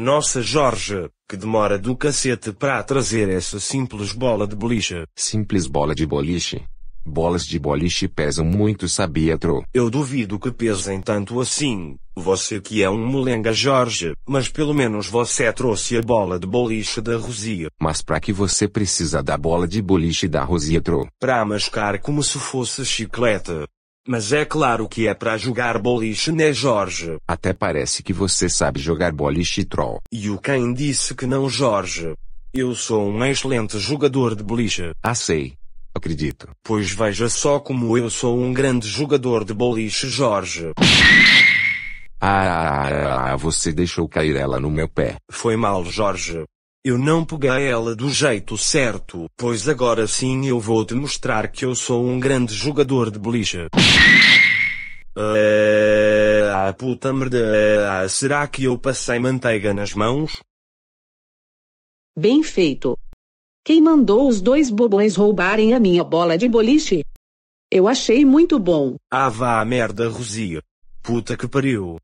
Nossa Jorge, que demora do cacete pra trazer essa simples bola de boliche. Simples bola de boliche. Bolas de boliche pesam muito, sabia, tro? Eu duvido que pesem tanto assim. Você que é um molenga, Jorge, mas pelo menos você trouxe a bola de boliche da Rosia. Mas pra que você precisa da bola de boliche da Rosia, tro? Pra mascar como se fosse chicleta. Mas é claro que é para jogar boliche, né, Jorge? Até parece que você sabe jogar boliche troll. E o quem disse que não, Jorge? Eu sou um excelente jogador de boliche. Ah, sei. Acredito. Pois veja só como eu sou um grande jogador de boliche, Jorge. Ah, ah, ah, ah, você deixou cair ela no meu pé. Foi mal, Jorge. Eu não peguei ela do jeito certo, pois agora sim eu vou te mostrar que eu sou um grande jogador de boliche. Eh, ah, puta merda, eh, ah, será que eu passei manteiga nas mãos? Bem feito. Quem mandou os dois bobões roubarem a minha bola de boliche? Eu achei muito bom. Ah vá merda, Rosia. Puta que pariu.